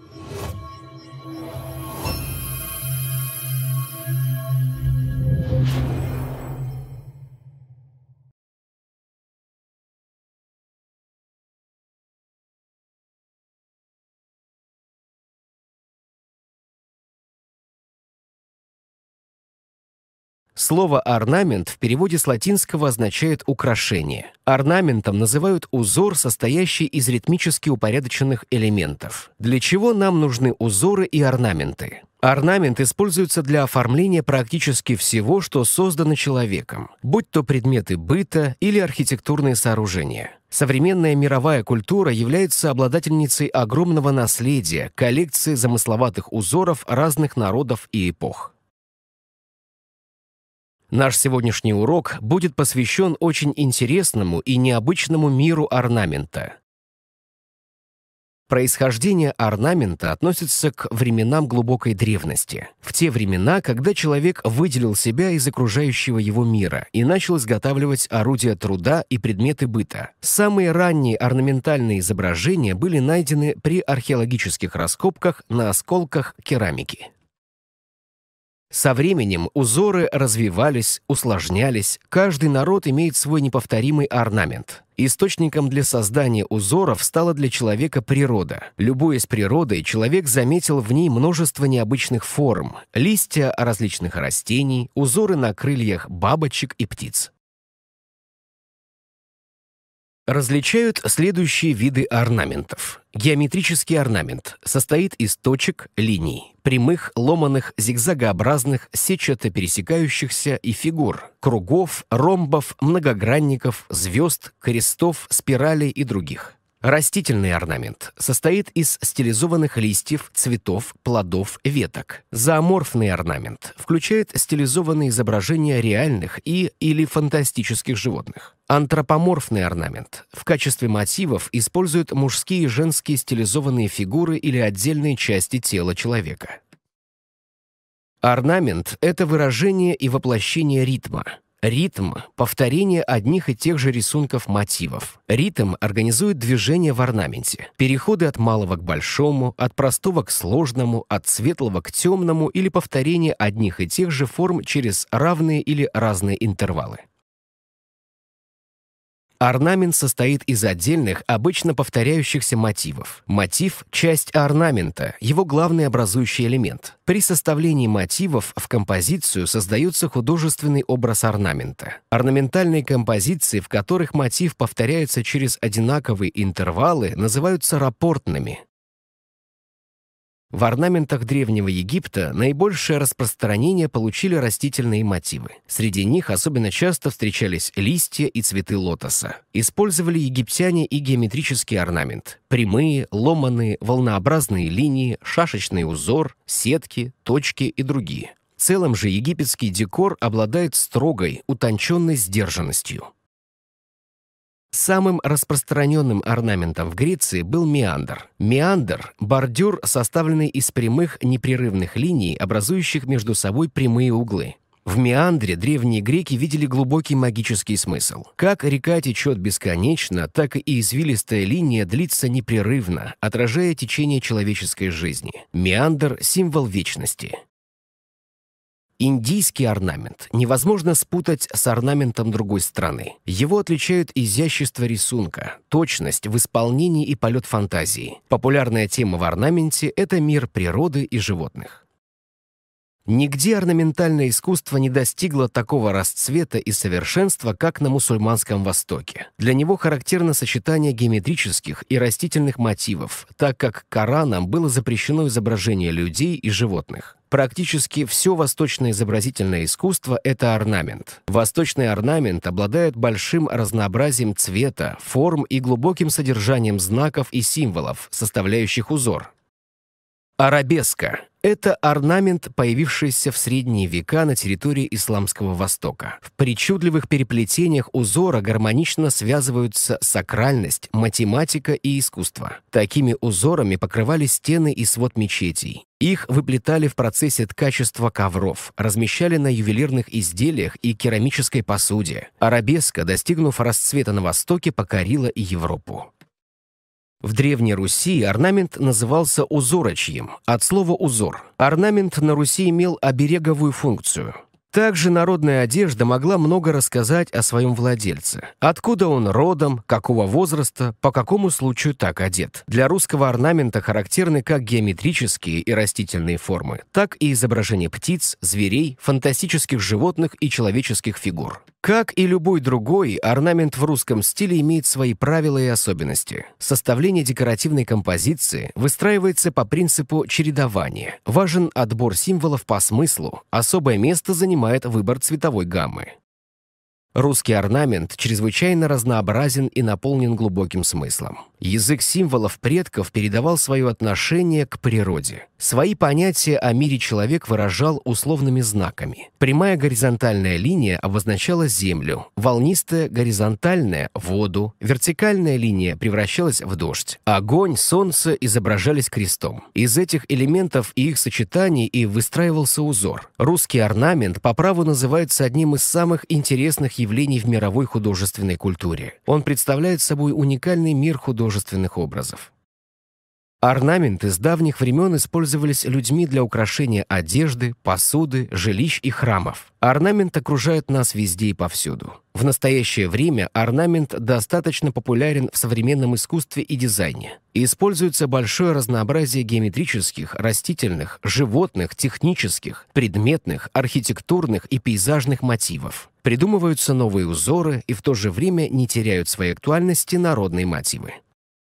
Thank you. Слово «орнамент» в переводе с латинского означает «украшение». Орнаментом называют узор, состоящий из ритмически упорядоченных элементов. Для чего нам нужны узоры и орнаменты? Орнамент используется для оформления практически всего, что создано человеком, будь то предметы быта или архитектурные сооружения. Современная мировая культура является обладательницей огромного наследия, коллекции замысловатых узоров разных народов и эпох. Наш сегодняшний урок будет посвящен очень интересному и необычному миру орнамента. Происхождение орнамента относится к временам глубокой древности, в те времена, когда человек выделил себя из окружающего его мира и начал изготавливать орудия труда и предметы быта. Самые ранние орнаментальные изображения были найдены при археологических раскопках на осколках керамики. Со временем узоры развивались, усложнялись, каждый народ имеет свой неповторимый орнамент. Источником для создания узоров стала для человека природа. Любой из природы человек заметил в ней множество необычных форм – листья различных растений, узоры на крыльях бабочек и птиц. Различают следующие виды орнаментов. Геометрический орнамент состоит из точек, линий, прямых, ломаных, зигзагообразных, сетчато пересекающихся и фигур, кругов, ромбов, многогранников, звезд, крестов, спиралей и других. Растительный орнамент состоит из стилизованных листьев, цветов, плодов, веток. Зооморфный орнамент включает стилизованные изображения реальных и или фантастических животных. Антропоморфный орнамент в качестве мотивов использует мужские и женские стилизованные фигуры или отдельные части тела человека. Орнамент — это выражение и воплощение ритма, Ритм — повторение одних и тех же рисунков мотивов. Ритм организует движение в орнаменте. Переходы от малого к большому, от простого к сложному, от светлого к темному или повторение одних и тех же форм через равные или разные интервалы. Орнамент состоит из отдельных, обычно повторяющихся мотивов. Мотив – часть орнамента, его главный образующий элемент. При составлении мотивов в композицию создается художественный образ орнамента. Орнаментальные композиции, в которых мотив повторяется через одинаковые интервалы, называются рапортными. В орнаментах Древнего Египта наибольшее распространение получили растительные мотивы. Среди них особенно часто встречались листья и цветы лотоса. Использовали египтяне и геометрический орнамент. Прямые, ломаные, волнообразные линии, шашечный узор, сетки, точки и другие. В целом же египетский декор обладает строгой, утонченной сдержанностью. Самым распространенным орнаментом в Греции был меандр. Меандр – бордюр, составленный из прямых непрерывных линий, образующих между собой прямые углы. В Меандре древние греки видели глубокий магический смысл. Как река течет бесконечно, так и извилистая линия длится непрерывно, отражая течение человеческой жизни. Меандр – символ вечности. Индийский орнамент невозможно спутать с орнаментом другой страны. Его отличают изящество рисунка, точность в исполнении и полет фантазии. Популярная тема в орнаменте — это мир природы и животных. Нигде орнаментальное искусство не достигло такого расцвета и совершенства, как на мусульманском Востоке. Для него характерно сочетание геометрических и растительных мотивов, так как Кораном было запрещено изображение людей и животных. Практически все восточное изобразительное искусство — это орнамент. Восточный орнамент обладает большим разнообразием цвета, форм и глубоким содержанием знаков и символов, составляющих узор. Арабеска это орнамент, появившийся в средние века на территории Исламского Востока. В причудливых переплетениях узора гармонично связываются сакральность, математика и искусство. Такими узорами покрывали стены и свод мечетей. Их выплетали в процессе ткачества ковров, размещали на ювелирных изделиях и керамической посуде. Арабеска, достигнув расцвета на Востоке, покорила и Европу. В Древней Руси орнамент назывался узорочьем, от слова «узор». Орнамент на Руси имел обереговую функцию. Также народная одежда могла много рассказать о своем владельце. Откуда он родом, какого возраста, по какому случаю так одет. Для русского орнамента характерны как геометрические и растительные формы, так и изображения птиц, зверей, фантастических животных и человеческих фигур. Как и любой другой, орнамент в русском стиле имеет свои правила и особенности. Составление декоративной композиции выстраивается по принципу чередования. Важен отбор символов по смыслу. Особое место занимает выбор цветовой гаммы. Русский орнамент чрезвычайно разнообразен и наполнен глубоким смыслом. Язык символов предков передавал свое отношение к природе. Свои понятия о мире человек выражал условными знаками. Прямая горизонтальная линия обозначала землю, волнистая горизонтальная — воду, вертикальная линия превращалась в дождь, огонь, солнце изображались крестом. Из этих элементов и их сочетаний и выстраивался узор. Русский орнамент по праву называется одним из самых интересных явлений в мировой художественной культуре. Он представляет собой уникальный мир художественных образов. Орнаменты с давних времен использовались людьми для украшения одежды, посуды, жилищ и храмов. Орнамент окружает нас везде и повсюду. В настоящее время орнамент достаточно популярен в современном искусстве и дизайне. Используется большое разнообразие геометрических, растительных, животных, технических, предметных, архитектурных и пейзажных мотивов. Придумываются новые узоры и в то же время не теряют своей актуальности народные мотивы.